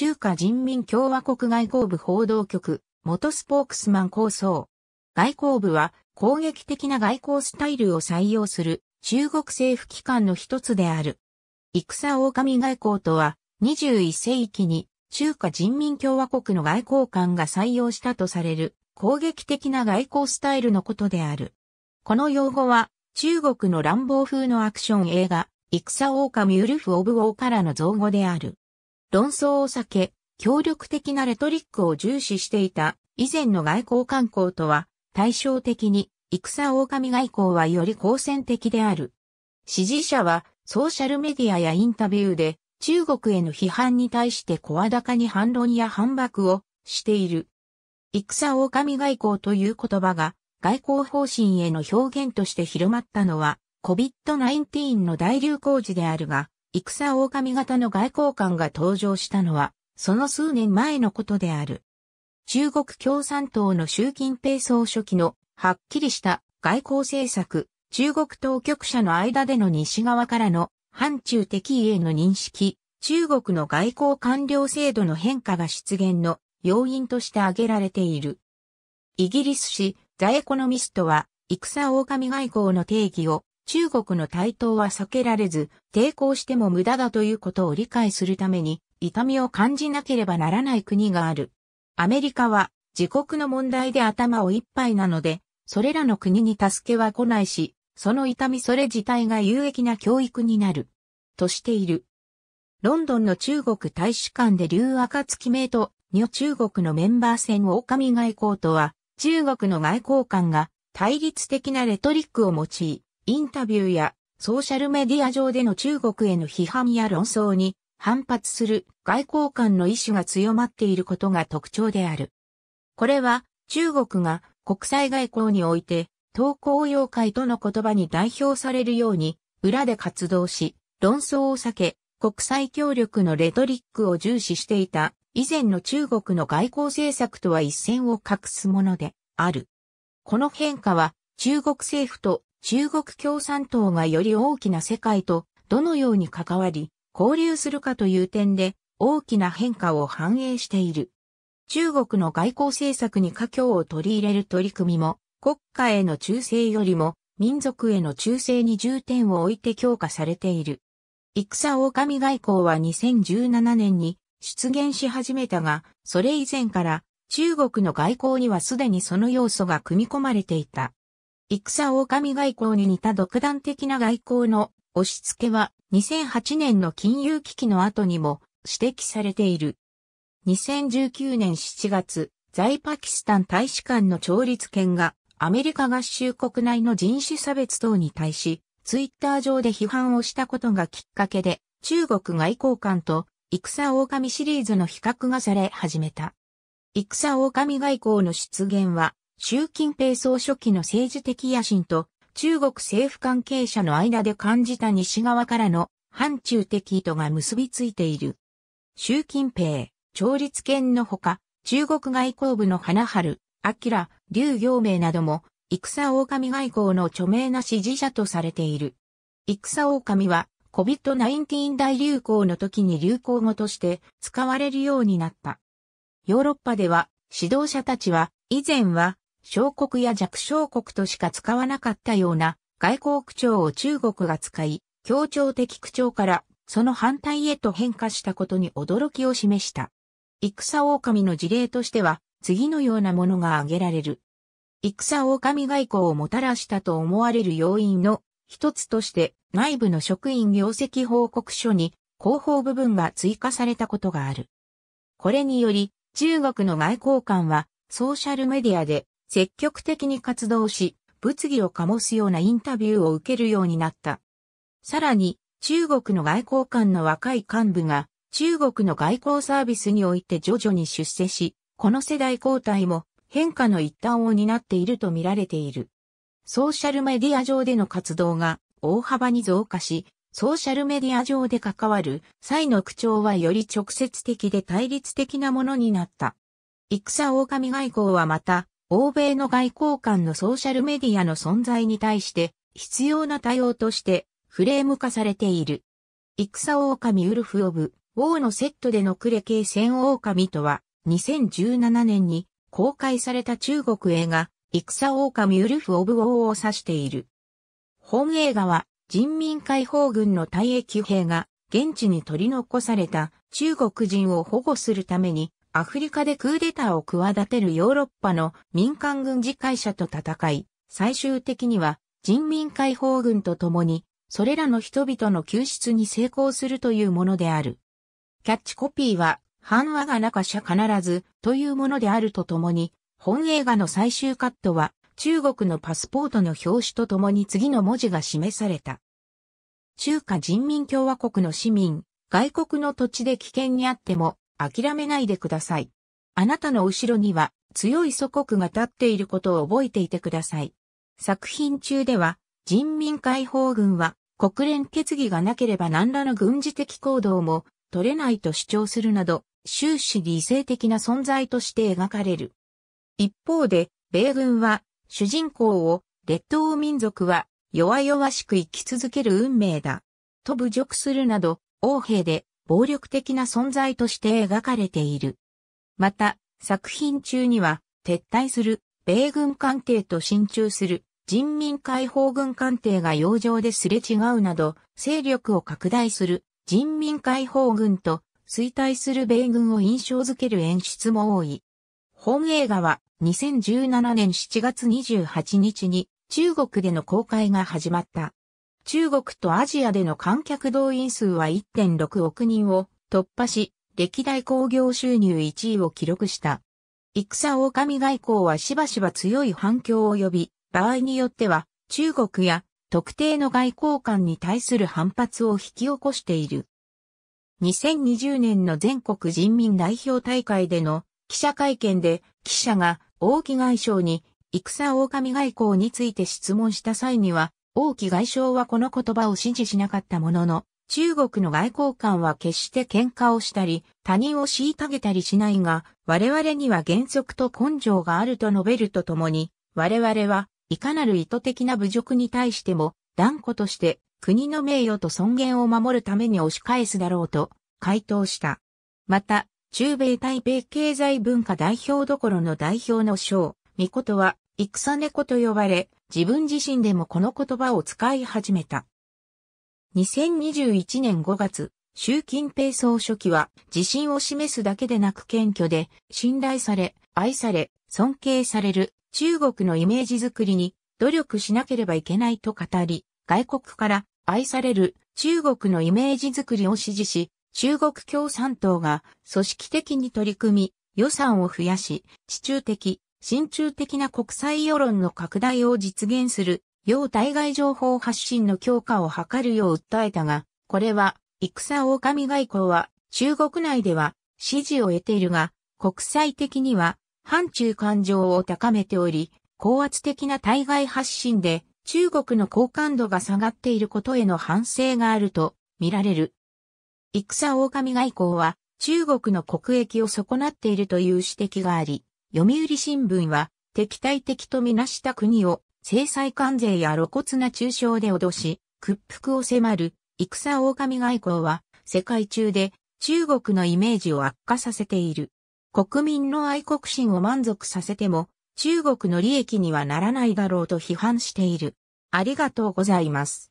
中華人民共和国外交部報道局、元スポークスマン構想。外交部は攻撃的な外交スタイルを採用する中国政府機関の一つである。戦狼外交とは21世紀に中華人民共和国の外交官が採用したとされる攻撃的な外交スタイルのことである。この用語は中国の乱暴風のアクション映画、戦狼ウルフ・オブ・ウォーからの造語である。論争を避け、協力的なレトリックを重視していた以前の外交観光とは対照的に戦狼外交はより好戦的である。支持者はソーシャルメディアやインタビューで中国への批判に対して声高に反論や反駁をしている。戦狼外交という言葉が外交方針への表現として広まったのは COVID-19 の大流行時であるが、戦狼型の外交官が登場したのは、その数年前のことである。中国共産党の習近平総書記のはっきりした外交政策、中国当局者の間での西側からの反中敵意への認識、中国の外交官僚制度の変化が出現の要因として挙げられている。イギリス紙ザ・エコノミストは、戦狼外交の定義を中国の台頭は避けられず、抵抗しても無駄だということを理解するために、痛みを感じなければならない国がある。アメリカは、自国の問題で頭をいっぱいなので、それらの国に助けは来ないし、その痛みそれ自体が有益な教育になる。としている。ロンドンの中国大使館で劉暁名と、女中国のメンバー戦を狼外交とは、中国の外交官が対立的なレトリックを用い、インタビューやソーシャルメディア上での中国への批判や論争に反発する外交官の意思が強まっていることが特徴である。これは中国が国際外交において東高要会との言葉に代表されるように裏で活動し論争を避け国際協力のレトリックを重視していた以前の中国の外交政策とは一線を画すものである。この変化は中国政府と中国共産党がより大きな世界とどのように関わり、交流するかという点で大きな変化を反映している。中国の外交政策に華僑を取り入れる取り組みも、国家への忠誠よりも民族への忠誠に重点を置いて強化されている。戦狼外交は2017年に出現し始めたが、それ以前から中国の外交にはすでにその要素が組み込まれていた。戦狼外交に似た独断的な外交の押し付けは2008年の金融危機の後にも指摘されている。2019年7月、在パキスタン大使館の調律権がアメリカ合衆国内の人種差別等に対し、ツイッター上で批判をしたことがきっかけで、中国外交官と戦狼シリーズの比較がされ始めた。戦狼外交の出現は、習近平総書記の政治的野心と中国政府関係者の間で感じた西側からの反中的意図が結びついている。習近平、調律権のほか、中国外交部の花春、明、劉行明なども、戦狼外交の著名な支持者とされている。戦狼は、COVID-19 大流行の時に流行語として使われるようになった。ヨーロッパでは、指導者たちは、以前は小国や弱小国としか使わなかったような外交区長を中国が使い、協調的区長からその反対へと変化したことに驚きを示した。戦狼の事例としては、次のようなものが挙げられる。戦狼外交をもたらしたと思われる要因の一つとして内部の職員業績報告書に広報部分が追加されたことがある。これにより中国の外交官はソーシャルメディアで積極的に活動し、物議を醸すようなインタビューを受けるようになった。さらに、中国の外交官の若い幹部が、中国の外交サービスにおいて徐々に出世し、この世代交代も変化の一端を担っていると見られている。ソーシャルメディア上での活動が大幅に増加し、ソーシャルメディア上で関わる際の口調はより直接的で対立的なものになった。戦狼外交はまた、欧米の外交官のソーシャルメディアの存在に対して必要な対応としてフレーム化されている。戦狼ウルフ・オブ・ウォーのセットでのクレ系戦狼とは2017年に公開された中国映画戦狼ウルフ・オブ・ウォーを指している。本映画は人民解放軍の退役兵が現地に取り残された中国人を保護するためにアフリカでクーデターを企てるヨーロッパの民間軍事会社と戦い、最終的には人民解放軍と共に、それらの人々の救出に成功するというものである。キャッチコピーは、反話が中社必ずというものであるとともに、本映画の最終カットは、中国のパスポートの表紙とともに次の文字が示された。中華人民共和国の市民、外国の土地で危険にあっても、諦めないでください。あなたの後ろには強い祖国が立っていることを覚えていてください。作品中では、人民解放軍は国連決議がなければ何らの軍事的行動も取れないと主張するなど、終始理性的な存在として描かれる。一方で、米軍は主人公を列島民族は弱々しく生き続ける運命だ。と侮辱するなど、王兵で暴力的な存在として描かれている。また、作品中には、撤退する、米軍艦艇と進駐する、人民解放軍艦艇が洋上ですれ違うなど、勢力を拡大する、人民解放軍と、衰退する米軍を印象づける演出も多い。本映画は、2017年7月28日に、中国での公開が始まった。中国とアジアでの観客動員数は1.6億人を突破し、歴代興行収入1位を記録した。戦狼外交はしばしば強い反響を呼び、場合によっては中国や特定の外交官に対する反発を引き起こしている。2020年の全国人民代表大会での記者会見で記者が王毅外相に戦狼外交について質問した際には王毅外相はこの言葉を支持しなかったものの、中国の外交官は決して喧嘩をしたり、他人を虐げたりしないが、我々には原則と根性があると述べるとともに、我々はいかなる意図的な侮辱に対しても、断固として国の名誉と尊厳を守るために押し返すだろうと回答した。また、中米台北経済文化代表どころの代表の章、美琴は戦猫と呼ばれ、自分自身でもこの言葉を使い始めた。2021年5月、習近平総書記は自信を示すだけでなく謙虚で信頼され、愛され、尊敬される中国のイメージづくりに努力しなければいけないと語り、外国から愛される中国のイメージづくりを支持し、中国共産党が組織的に取り組み、予算を増やし、地中的、親中的な国際世論の拡大を実現する、要対外情報発信の強化を図るよう訴えたが、これは、戦狼外交は、中国内では、支持を得ているが、国際的には、反中感情を高めており、高圧的な対外発信で、中国の好感度が下がっていることへの反省があると、見られる。戦狼外交は、中国の国益を損なっているという指摘があり、読売新聞は、敵対的とみなした国を、制裁関税や露骨な中傷で脅し、屈服を迫る、戦狼外交は、世界中で、中国のイメージを悪化させている。国民の愛国心を満足させても、中国の利益にはならないだろうと批判している。ありがとうございます。